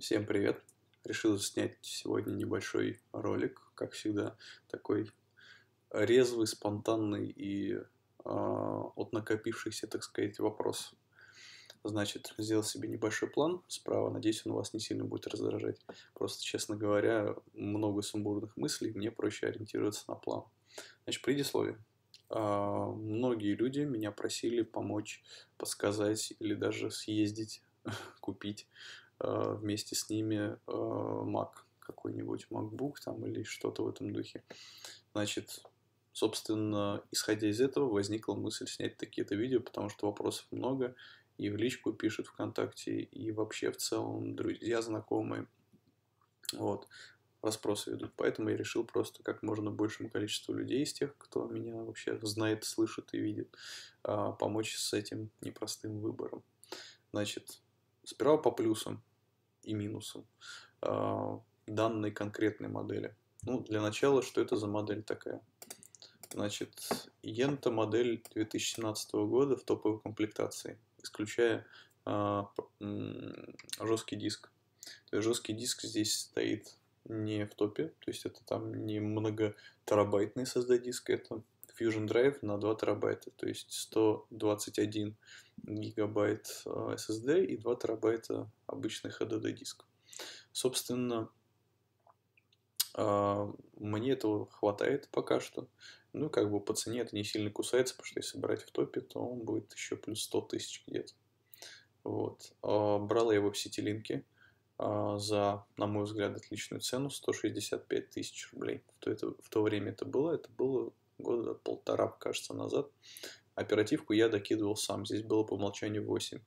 Всем привет! Решил снять сегодня небольшой ролик, как всегда, такой резвый, спонтанный и э, от накопившихся, так сказать, вопросов. Значит, сделал себе небольшой план справа, надеюсь, он вас не сильно будет раздражать. Просто, честно говоря, много сумбурных мыслей, мне проще ориентироваться на план. Значит, предисловие. Э, а, многие люди меня просили помочь, подсказать или даже съездить купить Э, вместе с ними э, Mac какой-нибудь, MacBook там или что-то в этом духе. Значит, собственно, исходя из этого возникла мысль снять такие-то видео, потому что вопросов много, и в личку пишут ВКонтакте, и вообще в целом друзья, знакомые, вот, расспросы ведут. Поэтому я решил просто как можно большему количеству людей из тех, кто меня вообще знает, слышит и видит, э, помочь с этим непростым выбором. Значит, сперва по плюсам и минусом а, данной конкретной модели. Ну, для начала, что это за модель такая? Значит, Yenta модель 2017 года в топовой комплектации, исключая э, жесткий диск. То есть жесткий диск здесь стоит не в топе, то есть это там не многотерабайтный SSD диск, это Fusion Drive на 2 терабайта, то есть 121 гигабайт э, SSD и 2 терабайта обычных HDD диск. Собственно, э, мне этого хватает пока что. Ну, как бы по цене это не сильно кусается, потому что если брать в топе, то он будет еще плюс 100 тысяч где-то. Вот. Э, брал я его в Ситилинке за, на мой взгляд, отличную цену 165 тысяч рублей. В то, это, в то время это было, это было года полтора, кажется, назад. Оперативку я докидывал сам, здесь было по умолчанию 8.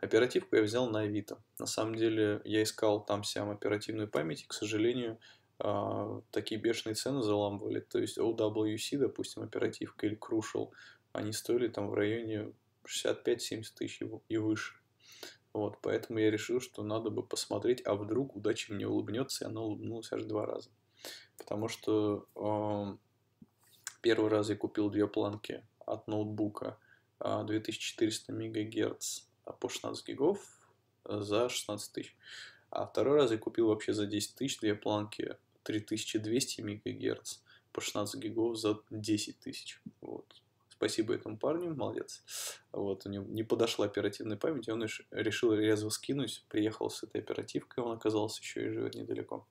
Оперативку я взял на Авито. На самом деле я искал там сям оперативную память, и, к сожалению, а, такие бешеные цены заламывали. То есть OWC, допустим, оперативка или Crucial, они стоили там в районе 65-70 тысяч и выше. Вот, поэтому я решил, что надо бы посмотреть, а вдруг удача мне улыбнется, и она улыбнулась аж два раза. Потому что в первый раз я купил две планки от ноутбука 2400 а, МГц а, по 16 гигов э, за 16 тысяч. А второй раз я купил вообще за 10 тысяч две планки 3200 МГц по 16 гигов за 10 тысяч. Вот. Спасибо этому парню, молодец. Вот, у него не подошла оперативная память, и он решил резво скинуть. Приехал с этой оперативкой, он оказался еще и живет недалеко.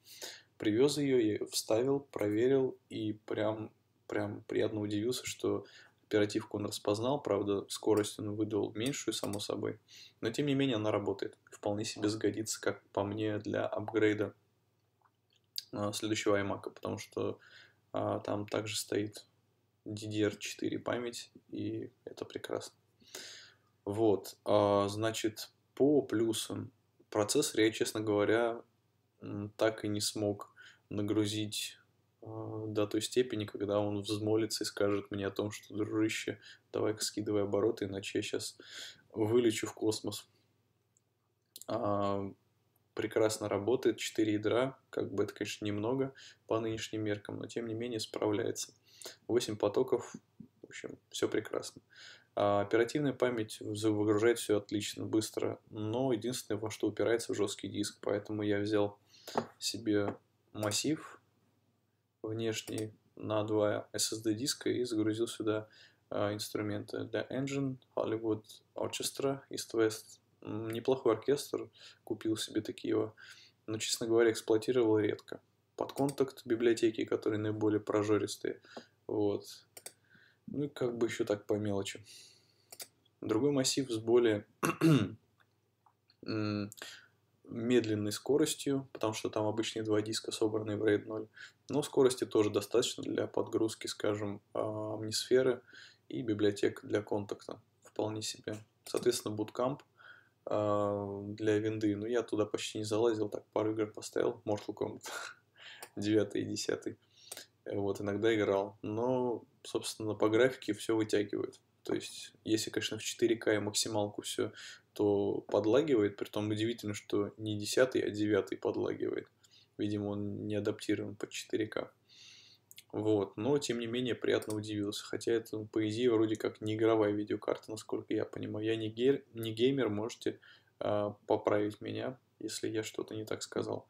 Привез ее, я ее вставил, проверил, и прям прям приятно удивился, что оперативку он распознал, правда, скорость он выдал меньшую, само собой, но тем не менее она работает. Вполне себе сгодится, как по мне, для апгрейда а, следующего iMac, потому что а, там также стоит DDR4 память, и это прекрасно. Вот, а, значит, по плюсам. Процессор я, честно говоря, так и не смог нагрузить а, до той степени, когда он взмолится и скажет мне о том, что, дружище, давай-ка скидывай обороты, иначе я сейчас вылечу в космос. А, прекрасно работает, 4 ядра, как бы это, конечно, немного по нынешним меркам, но тем не менее справляется. 8 потоков, в общем, все прекрасно. А оперативная память выгружает все отлично, быстро, но единственное, во что упирается в жесткий диск, поэтому я взял себе массив внешний на два SSD диска и загрузил сюда а, инструменты для Engine, Hollywood Orchestra, East West. Неплохой оркестр, купил себе такие его, но, честно говоря, эксплуатировал редко. Под контакт библиотеки, которые наиболее прожористые. Вот. Ну и как бы еще так по мелочи. Другой массив с более медленной скоростью, потому что там обычные два диска собраны в RAID 0, но скорости тоже достаточно для подгрузки, скажем, а, амнисферы и библиотек для контакта вполне себе. Соответственно, Bootcamp а, для винды, но ну, я туда почти не залазил, так пару игр поставил, Mortal Kombat 9 и 10. Вот, иногда играл, но, собственно, по графике все вытягивает. То есть, если, конечно, в 4К и максималку все кто подлагивает, притом удивительно, что не десятый, а девятый подлагивает. Видимо, он не адаптирован под 4К. Вот, но тем не менее приятно удивился, хотя это ну, по идее вроде как не игровая видеокарта, насколько я понимаю. Я не, гейр, не геймер, можете э, поправить меня, если я что-то не так сказал.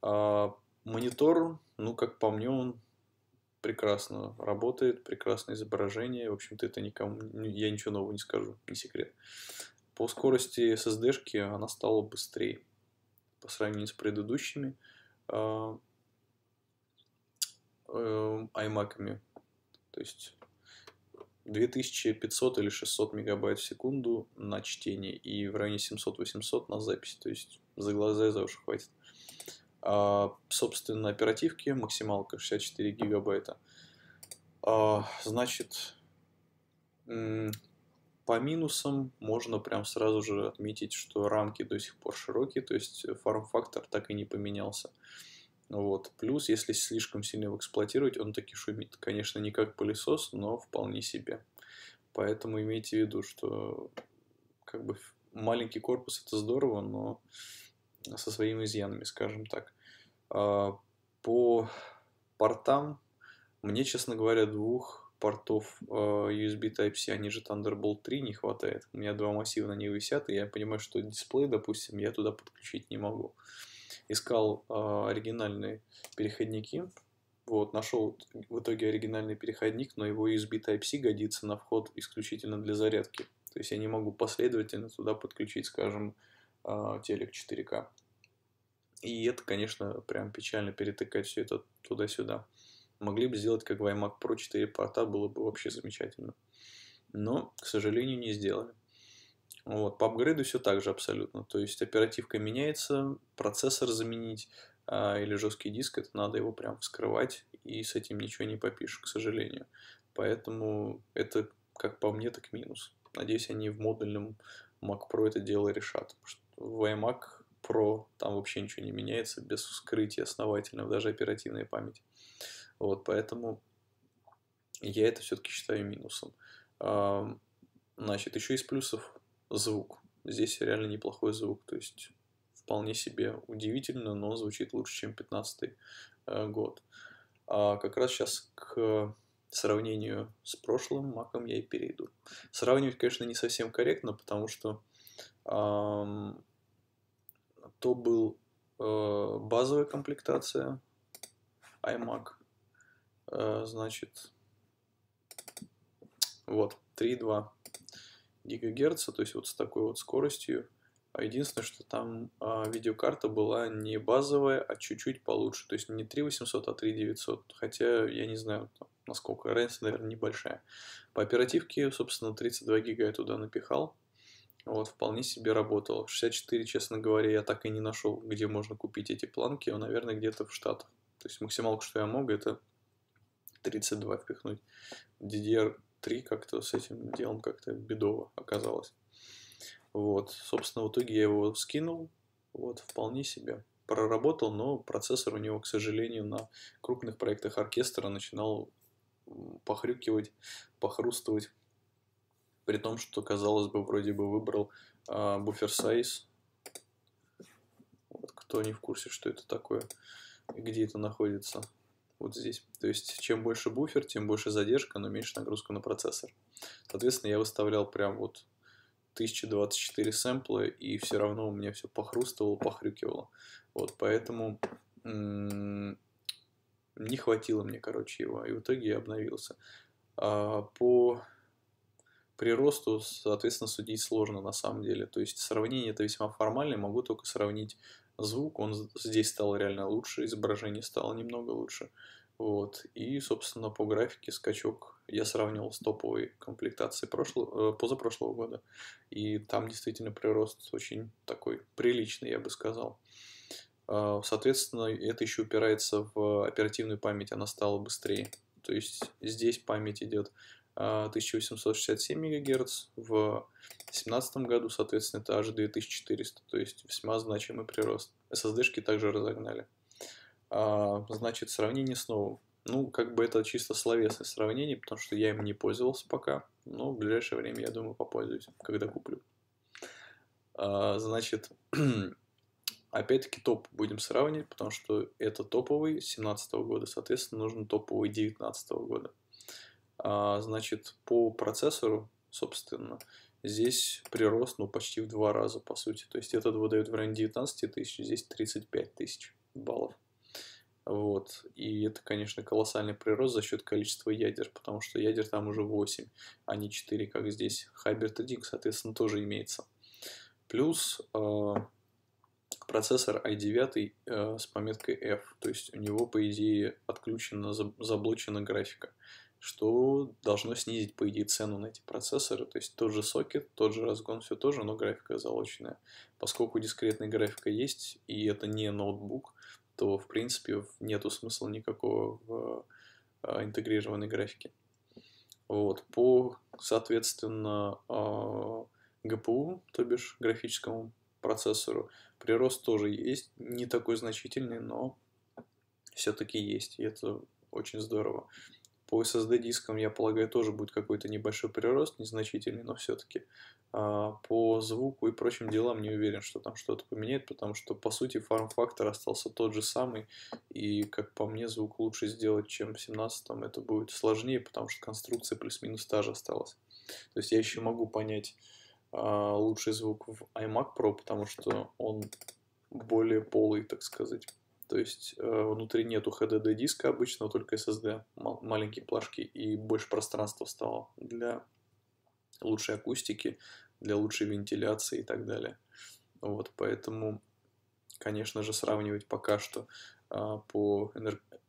А, монитор, ну как по мне, он прекрасно работает, прекрасное изображение. В общем-то, это никому, я ничего нового не скажу, не секрет по скорости SSD-шки она стала быстрее по сравнению с предыдущими э, iMac'ами. Э, То есть 2500 или 600 мегабайт в секунду на чтение и в районе 700-800 на запись. То есть за глаза и за уши хватит. А, собственно, оперативки максималка 64 гигабайта. А, значит, по минусам можно прям сразу же отметить, что рамки до сих пор широкие, то есть э, форм-фактор так и не поменялся. Вот. Плюс, если слишком сильно его эксплуатировать, он таки шумит. Конечно, не как пылесос, но вполне себе. Поэтому имейте в виду, что как бы маленький корпус это здорово, но со своими изъянами, скажем так. А, по портам мне, честно говоря, двух портов э, USB Type-C, они же Thunderbolt 3 не хватает. У меня два массива на не висят, и я понимаю, что дисплей, допустим, я туда подключить не могу. Искал э, оригинальные переходники, вот, нашел в итоге оригинальный переходник, но его USB Type-C годится на вход исключительно для зарядки. То есть я не могу последовательно туда подключить, скажем, э, телек 4К. И это, конечно, прям печально перетыкать все это туда-сюда. Могли бы сделать как в iMac Pro 4 порта, было бы вообще замечательно. Но, к сожалению, не сделали. Вот, по апгрейду все так же абсолютно. То есть оперативка меняется, процессор заменить а, или жесткий диск, это надо его прям вскрывать, и с этим ничего не попишешь, к сожалению. Поэтому это, как по мне, так минус. Надеюсь, они в модульном Mac Pro это дело решат. В iMac Pro там вообще ничего не меняется без вскрытия основательного, даже оперативной памяти. Вот, поэтому я это все-таки считаю минусом. Значит, еще из плюсов звук. Здесь реально неплохой звук, то есть вполне себе удивительно, но звучит лучше, чем 15 э, год. А как раз сейчас к сравнению с прошлым маком я и перейду. Сравнивать, конечно, не совсем корректно, потому что эм, то был э, базовая комплектация iMac – Э, значит, вот, 3,2 гигагерца, то есть вот с такой вот скоростью. А Единственное, что там а, видеокарта была не базовая, а чуть-чуть получше. То есть не 3800, а 3900. Хотя я не знаю, насколько разница, наверное, небольшая. По оперативке, собственно, 32 гига я туда напихал. Вот, вполне себе работало. 64, честно говоря, я так и не нашел, где можно купить эти планки. Наверное, где-то в Штатах. То есть максималку, что я мог, это 32 впихнуть. DDR3 как-то с этим делом как-то бедово оказалось. Вот, собственно, в итоге я его скинул, вот, вполне себе проработал, но процессор у него, к сожалению, на крупных проектах оркестра начинал похрюкивать, похрустывать, при том, что, казалось бы, вроде бы выбрал а, буфер сайз. Вот кто не в курсе, что это такое где это находится – вот здесь. То есть чем больше буфер, тем больше задержка, но меньше нагрузка на процессор. Соответственно, я выставлял прям вот 1024 сэмпла, и все равно у меня все похрустывало, похрюкивало. Вот, поэтому не хватило мне, короче, его, и в итоге я обновился. А, по приросту, соответственно, судить сложно на самом деле. То есть сравнение это весьма формальное. могу только сравнить звук, он здесь стал реально лучше, изображение стало немного лучше. Вот. И, собственно, по графике скачок я сравнивал с топовой комплектацией прошлого, э, позапрошлого года. И там действительно прирост очень такой приличный, я бы сказал. А, соответственно, это еще упирается в оперативную память, она стала быстрее. То есть здесь память идет 1867 а, МГц, в 2017 году, соответственно, это аж 2400, то есть весьма значимый прирост. SSD-шки также разогнали. А, значит, сравнение с новым. Ну, как бы это чисто словесное сравнение, потому что я им не пользовался пока, но в ближайшее время, я думаю, попользуюсь, когда куплю. А, значит, опять-таки топ будем сравнивать, потому что это топовый 17 года, соответственно, нужен топовый 19 года. А, значит, по процессору, собственно, здесь прирост ну, почти в два раза, по сути. То есть этот выдает в районе 19 тысяч, здесь 35 тысяч баллов. Вот. И это, конечно, колоссальный прирост за счет количества ядер, потому что ядер там уже 8, а не 4, как здесь. Хайберт и соответственно, тоже имеется. Плюс э, процессор i9 э, а, с пометкой F, то есть у него, по идее, отключена, заблочена графика что должно снизить, по идее, цену на эти процессоры. То есть тот же сокет, тот же разгон, все тоже, но графика залоченная. Поскольку дискретная графика есть, и это не ноутбук, то, в принципе, нету смысла никакого в а, интегрированной графике. Вот. По, соответственно, а, ГПУ, то бишь графическому процессору, прирост тоже есть, не такой значительный, но все-таки есть, и это очень здорово. По SSD дискам, я полагаю, тоже будет какой-то небольшой прирост, незначительный, но все-таки. А, по звуку и прочим делам не уверен, что там что-то поменяет, потому что, по сути, фарм-фактор остался тот же самый, и, как по мне, звук лучше сделать, чем в 17-м. Это будет сложнее, потому что конструкция плюс-минус та же осталась. То есть я еще могу понять а, лучший звук в iMac Pro, потому что он более полый, так сказать. То есть э, внутри нету HDD диска обычно, только SSD, маленькие плашки, и больше пространства стало для лучшей акустики, для лучшей вентиляции и так далее. Вот, поэтому, конечно же, сравнивать пока что а, по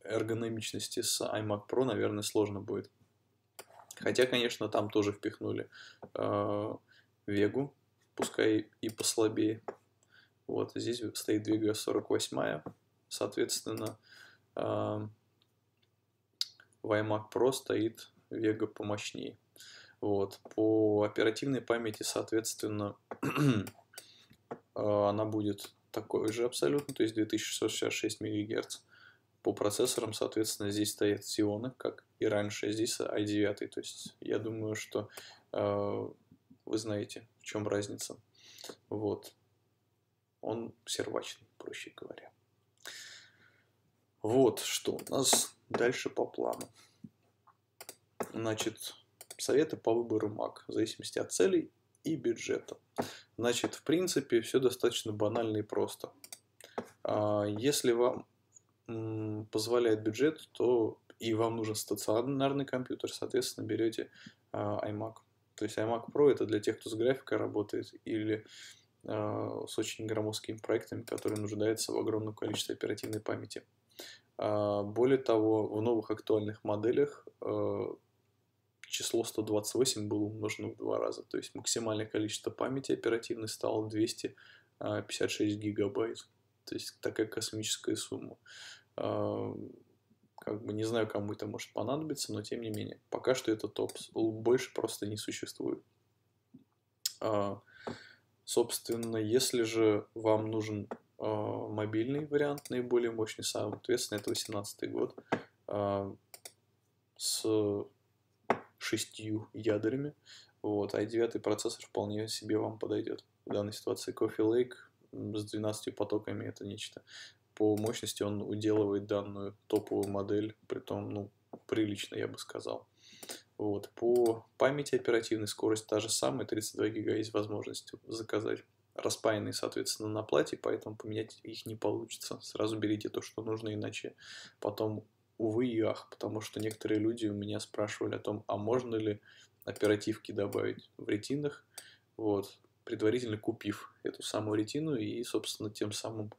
эргономичности с iMac Pro, наверное, сложно будет. Хотя, конечно, там тоже впихнули а, Вегу, пускай и послабее. Вот здесь стоит Двига 48 Соответственно, ваймак iMac Pro стоит Vega помощнее. Вот. По оперативной памяти, соответственно, а, она будет такой же абсолютно, то есть 2666 МГц. По процессорам, соответственно, здесь стоит Xeon, как и раньше, здесь i9. То есть я думаю, что э, вы знаете, в чем разница. Вот. Он сервачный, проще говоря. Вот что у нас дальше по плану. Значит, советы по выбору МАК в зависимости от целей и бюджета. Значит, в принципе, все достаточно банально и просто. А, если вам позволяет бюджет, то и вам нужен стационарный компьютер, соответственно, берете а, iMac. То есть iMac Pro это для тех, кто с графикой работает или а, с очень громоздкими проектами, которые нуждаются в огромном количестве оперативной памяти. А, более того, в новых актуальных моделях э, число 128 было умножено в два раза, то есть максимальное количество памяти оперативной стало 256 а, гигабайт, то есть такая космическая сумма. А, как бы не знаю, кому это может понадобиться, но тем не менее, пока что это топ, больше просто не существует. Собственно, если же вам нужен а, мобильный вариант наиболее мощный, соответственно, это 18 год а, с шестью ядрами. Вот, а 9 процессор вполне себе вам подойдет. В данной ситуации Coffee Lake с 12 потоками это нечто. По мощности он уделывает данную топовую модель, при том ну, прилично, я бы сказал. Вот. По памяти оперативной скорость та же самая, 32 гига есть возможность заказать распаянные, соответственно, на плате, поэтому поменять их не получится. Сразу берите то, что нужно, иначе потом увы и ах, потому что некоторые люди у меня спрашивали о том, а можно ли оперативки добавить в ретинах, вот, предварительно купив эту самую ретину и, собственно, тем самым,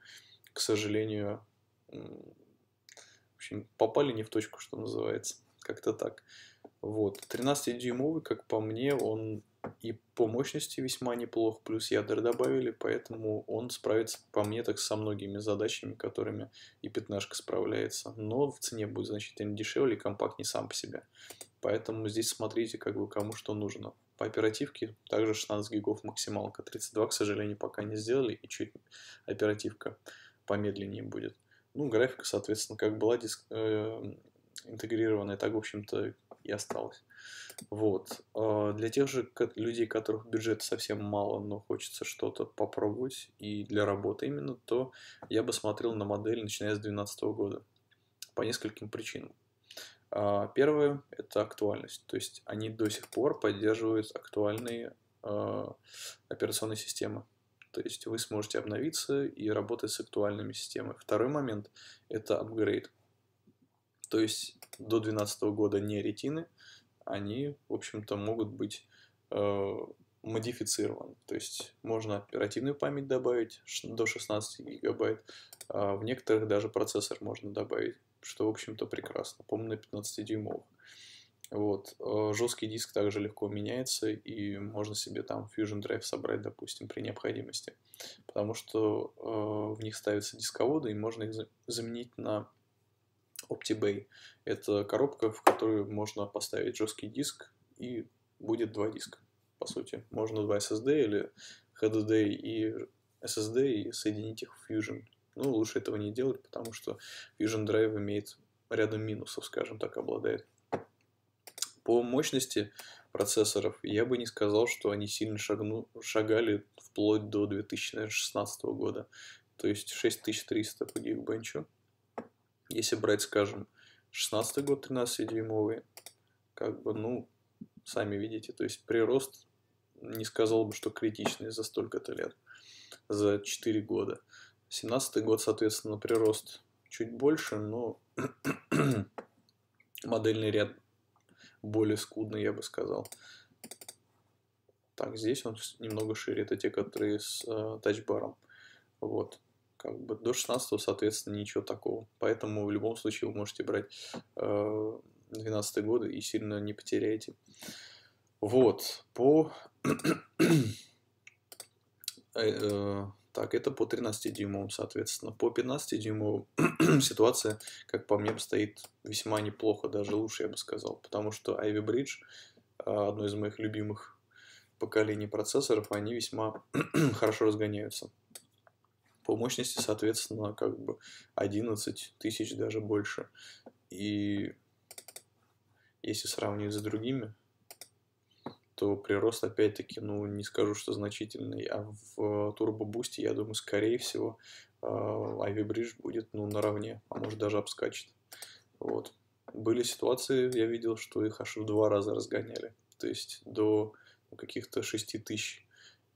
к сожалению, в общем, попали не в точку, что называется, как-то так. Вот, 13-дюймовый, как по мне, он и по мощности весьма неплох, плюс ядер добавили, поэтому он справится по мне так со многими задачами, которыми и пятнашка справляется. Но в цене будет значительно дешевле и компактнее сам по себе. Поэтому здесь смотрите, как бы кому что нужно. По оперативке также 16 гигов максималка. 32, к сожалению, пока не сделали, и чуть оперативка помедленнее будет. Ну, графика, соответственно, как была диск, э, интегрированная, так, в общем-то, и осталась. Вот. А, для тех же людей, которых бюджета совсем мало, но хочется что-то попробовать, и для работы именно, то я бы смотрел на модель, начиная с 2012 года. По нескольким причинам. А, первое – это актуальность. То есть они до сих пор поддерживают актуальные а, операционные системы. То есть вы сможете обновиться и работать с актуальными системами. Второй момент – это апгрейд. То есть до 2012 года не ретины – они, в общем-то, могут быть э, модифицированы. То есть можно оперативную память добавить до 16 гигабайт, а в некоторых даже процессор можно добавить, что, в общем-то, прекрасно, по-моему, на 15 дюймов. Вот. Э, жесткий диск также легко меняется, и можно себе там Fusion Drive собрать, допустим, при необходимости. Потому что э, в них ставятся дисководы, и можно их заменить на OptiBay. Это коробка, в которую можно поставить жесткий диск, и будет два диска, по сути. Можно два SSD или HDD и SSD и соединить их в Fusion. Ну, лучше этого не делать, потому что Fusion Drive имеет рядом минусов, скажем так, обладает. По мощности процессоров я бы не сказал, что они сильно шагну, шагали вплоть до 2016 года. То есть 6300 по гигбенчу. Если брать, скажем, 16 год 13-дюймовые, как бы, ну, сами видите, то есть прирост, не сказал бы, что критичный за столько-то лет, за 4 года. 17 год, соответственно, прирост чуть больше, но модельный ряд более скудный, я бы сказал. Так, здесь он немного шире, это те, которые с э, тачбаром. Вот как бы до 16, соответственно, ничего такого. Поэтому в любом случае вы можете брать э, 12 годы и сильно не потеряете. Вот, по... Э, э, так, это по 13-дюймовым, соответственно. По 15-дюймовым ситуация, как по мне, стоит весьма неплохо, даже лучше, я бы сказал. Потому что Ivy Bridge, э, одно из моих любимых поколений процессоров, они весьма хорошо разгоняются по мощности, соответственно, как бы 11 тысяч даже больше. И если сравнивать с другими, то прирост опять-таки, ну, не скажу, что значительный, а в э, турбобусте, я думаю, скорее всего, Ivy э, Bridge будет, ну, наравне, а может даже обскачет. Вот. Были ситуации, я видел, что их аж в два раза разгоняли, то есть до каких-то 6 тысяч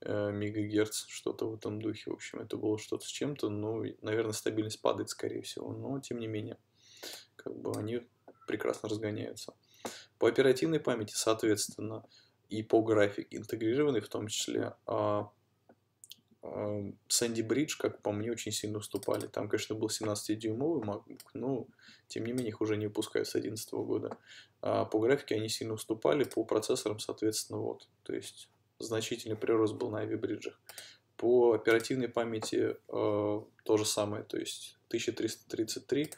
Э, мегагерц, что-то в этом духе. В общем, это было что-то с чем-то, но, наверное, стабильность падает, скорее всего, но тем не менее, как бы они прекрасно разгоняются. По оперативной памяти, соответственно, и по графике интегрированный, в том числе а, а, Sandy Bridge, как по мне, очень сильно уступали. Там, конечно, был 17-дюймовый MacBook, но, тем не менее, их уже не выпускают с 2011 года. А по графике они сильно уступали, по процессорам, соответственно, вот. То есть, значительный прирост был на Авибриджах. По оперативной памяти э, то же самое, то есть 1333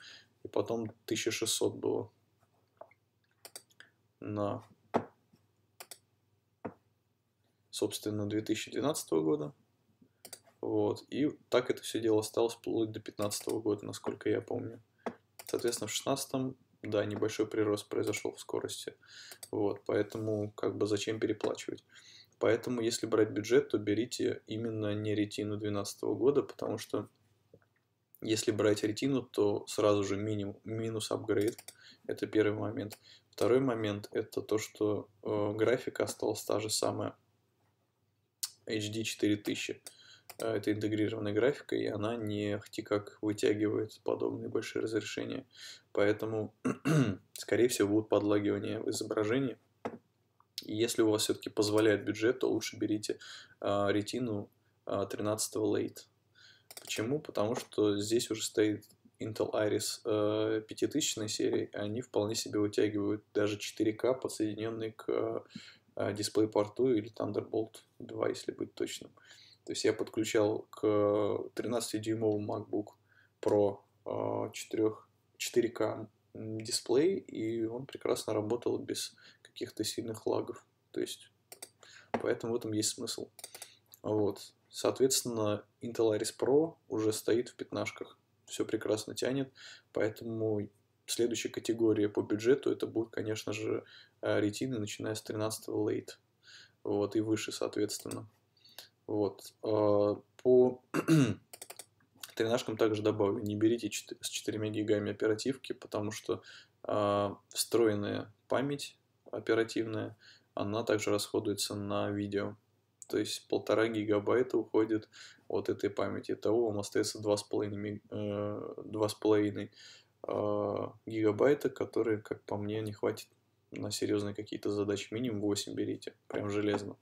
и потом 1600 было на, собственно, 2012 года. Вот. И так это все дело осталось вплоть до 2015 года, насколько я помню. Соответственно, в 2016 да, небольшой прирост произошел в скорости. Вот, поэтому как бы зачем переплачивать. Поэтому, если брать бюджет, то берите именно не ретину 2012 года, потому что если брать ретину, то сразу же минимум, минус апгрейд. Это первый момент. Второй момент – это то, что э, графика осталась та же самая. HD 4000. Э, это интегрированная графика, и она не хти как вытягивает подобные большие разрешения. Поэтому, скорее всего, будут подлагивания в изображении – и если у вас все-таки позволяет бюджет, то лучше берите э, ретину э, 13 Late. Почему? Потому что здесь уже стоит Intel Iris э, а, 5000 серии, и они вполне себе вытягивают даже 4К, подсоединенный к э, а, порту или Thunderbolt 2, если быть точным. То есть я подключал к 13-дюймовому MacBook Pro 4, 4K дисплей, и он прекрасно работал без каких-то сильных лагов. То есть, поэтому в этом есть смысл. Вот. Соответственно, Intel Iris Pro уже стоит в пятнашках. Все прекрасно тянет, поэтому следующая категория по бюджету это будут, конечно же, ретины, э, начиная с 13 late. Вот, и выше, соответственно. Вот. А, по тренажкам также добавлю, не берите с 4 гигами оперативки, потому что э, встроенная память оперативная, она также расходуется на видео. То есть полтора гигабайта уходит от этой памяти. Того вам остается 2,5 э, э, гигабайта, которые, как по мне, не хватит на серьезные какие-то задачи. Минимум 8 берите, прям железно.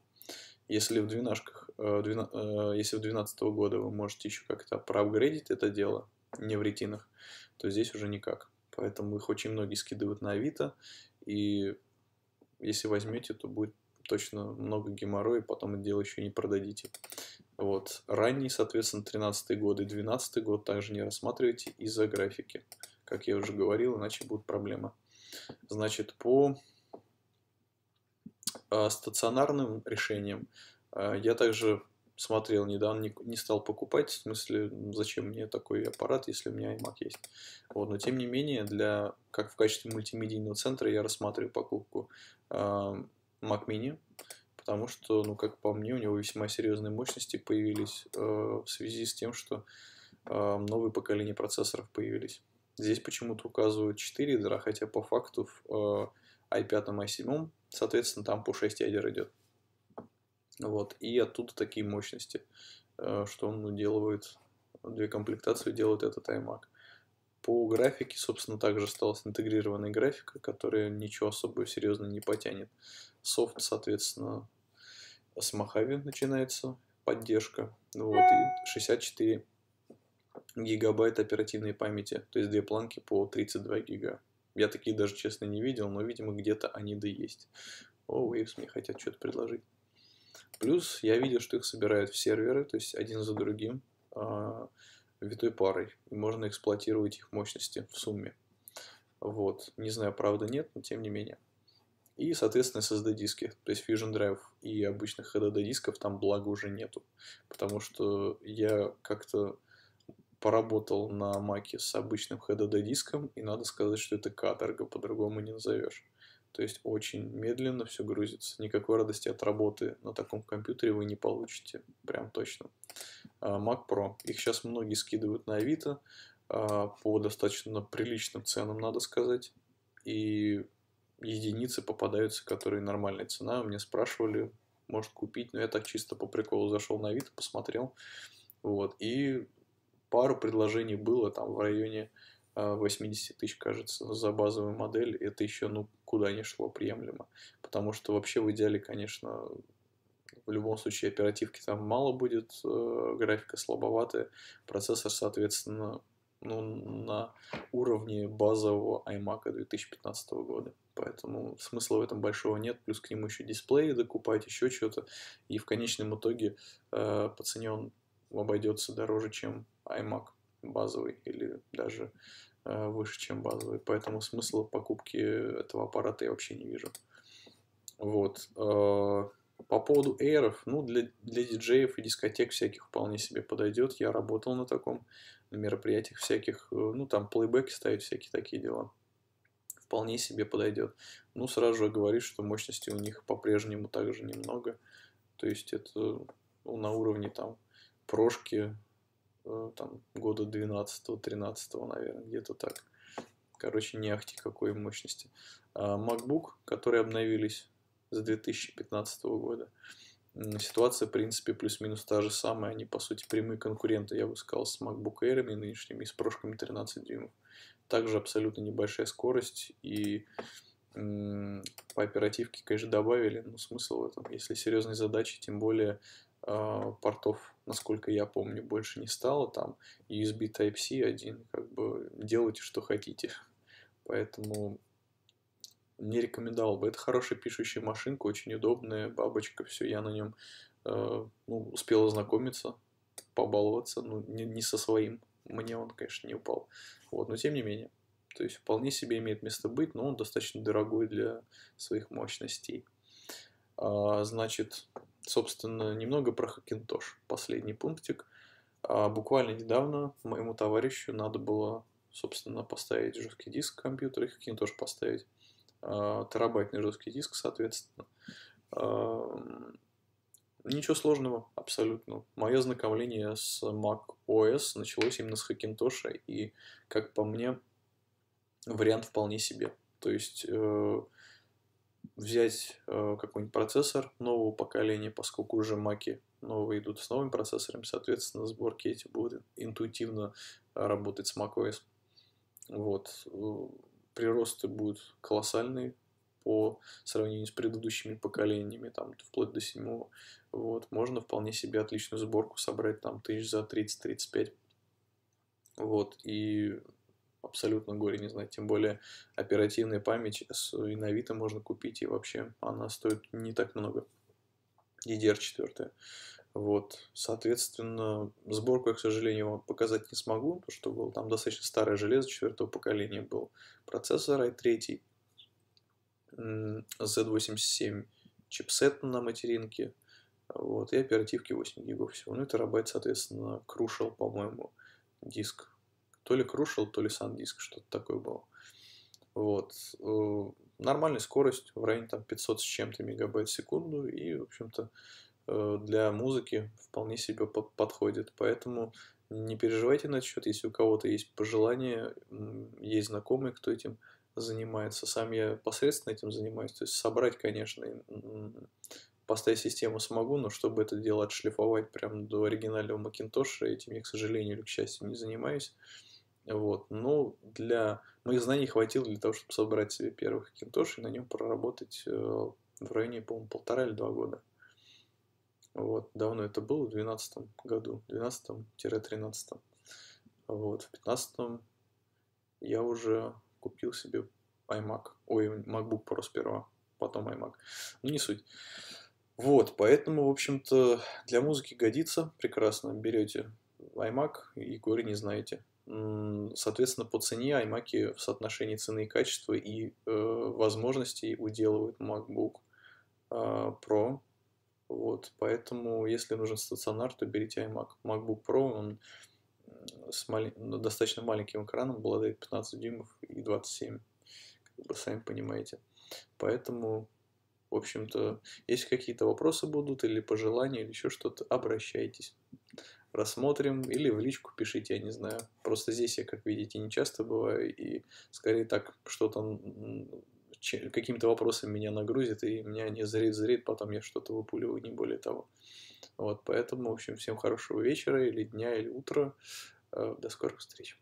Если в двенашках, э, э если в 12 года вы можете еще как-то проапгрейдить это дело, не в ретинах, то здесь уже никак. Поэтому их очень многие скидывают на Авито, и если возьмете, то будет точно много геморроя, потом это дело еще не продадите. Вот. Ранний, соответственно, 13 год и 12 год также не рассматривайте из-за графики. Как я уже говорил, иначе будут проблемы. Значит, по а, стационарным решениям а, я также смотрел недавно, не, не стал покупать, в смысле, зачем мне такой аппарат, если у меня iMac есть. Вот, но тем не менее, для, как в качестве мультимедийного центра я рассматриваю покупку э, Mac Mini, потому что, ну, как по мне, у него весьма серьезные мощности появились э, в связи с тем, что э, новые поколения процессоров появились. Здесь почему-то указывают 4 ядра, хотя по факту в э, i5 и i7, соответственно, там по 6 ядер идет. Вот, и оттуда такие мощности, э, что он уделывает ну, две комплектации, делает этот iMac. По графике, собственно, также осталась интегрированная графика, которая ничего особо серьезно не потянет. Софт, соответственно, с Mojave начинается поддержка. Вот, и 64 гигабайт оперативной памяти, то есть две планки по 32 гига. Я такие даже, честно, не видел, но, видимо, где-то они да есть. О, Waves мне хотят что-то предложить. Плюс я видел, что их собирают в серверы, то есть один за другим, а, витой парой. И можно эксплуатировать их мощности в сумме. Вот. Не знаю, правда нет, но тем не менее. И, соответственно, SSD диски. То есть Fusion Drive и обычных HDD дисков там, благо, уже нету. Потому что я как-то поработал на маке с обычным HDD диском, и надо сказать, что это каторга, по-другому не назовешь. То есть очень медленно все грузится. Никакой радости от работы на таком компьютере вы не получите. Прям точно. А, Mac Pro. Их сейчас многие скидывают на Авито а, по достаточно приличным ценам, надо сказать. И единицы попадаются, которые нормальная цена. Меня спрашивали, может купить, но я так чисто по приколу зашел на Авито, посмотрел. Вот. И пару предложений было там в районе 80 а, тысяч, кажется, за базовую модель, это еще, ну, куда ни шло, приемлемо. Потому что вообще в идеале, конечно, в любом случае оперативки там мало будет, э, графика слабоватая, процессор, соответственно, ну, на уровне базового iMac 2015 года. Поэтому смысла в этом большого нет. Плюс к нему еще дисплей докупать, еще что-то. И в конечном итоге э, по цене он обойдется дороже, чем iMac базовый или даже э, выше, чем базовый. Поэтому смысла покупки этого аппарата я вообще не вижу. Вот. Э, по поводу эйров, ну, для, для диджеев и дискотек всяких вполне себе подойдет. Я работал на таком, на мероприятиях всяких, э, ну, там, плейбеки ставить, всякие такие дела. Вполне себе подойдет. Ну, сразу же говорит, что мощности у них по-прежнему также немного. То есть это ну, на уровне там прошки Э, там, года 12-13, наверное, где-то так. Короче, не ахти какой мощности. А MacBook, которые обновились с 2015 года. Ситуация, в принципе, плюс-минус та же самая. Они, по сути, прямые конкуренты, я бы сказал, с MacBook Air и нынешними и с прошками 13 дюймов. Также абсолютно небольшая скорость и по оперативке, конечно, добавили, но смысл в этом. Если серьезные задачи, тем более э, портов насколько я помню, больше не стало. Там USB Type-C один, как бы делайте, что хотите. Поэтому не рекомендовал бы. Это хорошая пишущая машинка, очень удобная, бабочка, все, я на нем э, ну, успел ознакомиться, побаловаться, ну, не, не со своим, мне он, конечно, не упал. Вот, но тем не менее, то есть вполне себе имеет место быть, но он достаточно дорогой для своих мощностей. А, значит, Собственно, немного про Хакинтош. Последний пунктик. А, буквально недавно моему товарищу надо было, собственно, поставить жесткий диск в компьютер и Хакинтош поставить. А, терабайтный жесткий диск, соответственно. А, ничего сложного, абсолютно. Мое знакомление с Mac OS началось именно с Хакинтоша, и, как по мне, вариант вполне себе. То есть э, взять э, какой-нибудь процессор нового поколения, поскольку уже маки новые идут с новым процессором, соответственно, сборки эти будут интуитивно э, работать с macOS. Вот. Э, приросты будут колоссальные по сравнению с предыдущими поколениями, там, вплоть до седьмого. Вот. Можно вполне себе отличную сборку собрать там тысяч за 30-35. Вот. И абсолютно горе не знать. Тем более оперативная память с и можно купить, и вообще она стоит не так много. DDR4. Вот, соответственно, сборку я, к сожалению, вам показать не смогу, потому что был там достаточно старое железо четвертого поколения был. Процессор i3, Z87 чипсет на материнке, вот, и оперативки 8 гигов всего. Ну и терабайт, соответственно, Crucial, по-моему, диск то ли Crucial, то ли SanDisk, что-то такое было. Вот. Э, нормальная скорость в районе там 500 с чем-то мегабайт в секунду и, в общем-то, э, для музыки вполне себе подходит. Поэтому не переживайте на счет, если у кого-то есть пожелания, есть знакомые, кто этим занимается. Сам я посредственно этим занимаюсь. То есть собрать, конечно, поставить систему смогу, но чтобы это дело отшлифовать прямо до оригинального Макинтоша, этим я, к сожалению или к счастью, не занимаюсь. Вот. Но ну, для моих знаний хватило для того, чтобы собрать себе первый Hackintosh и на нем проработать э, в районе, по-моему, полтора или два года. Вот. Давно это было, в 2012 году, 12-13. Вот. В 15 я уже купил себе iMac, ой, MacBook Pro сперва, потом iMac. Ну, не суть. Вот, поэтому, в общем-то, для музыки годится прекрасно. Берете iMac и горы не знаете. Соответственно, по цене iMac в соотношении цены и качества и э, возможностей уделывают MacBook э, Pro. Вот, поэтому, если нужен стационар, то берите iMac. MacBook Pro, он с мали... Ну, достаточно маленьким экраном обладает 15 дюймов и 27, как бы сами понимаете. Поэтому, в общем-то, если какие-то вопросы будут или пожелания, или еще что-то, обращайтесь рассмотрим, или в личку пишите, я не знаю. Просто здесь я, как видите, не часто бываю, и скорее так что-то каким-то вопросом меня нагрузит, и меня не зрит-зрит, потом я что-то выпуливаю, не более того. Вот, поэтому, в общем, всем хорошего вечера, или дня, или утра. Э, до скорых встреч.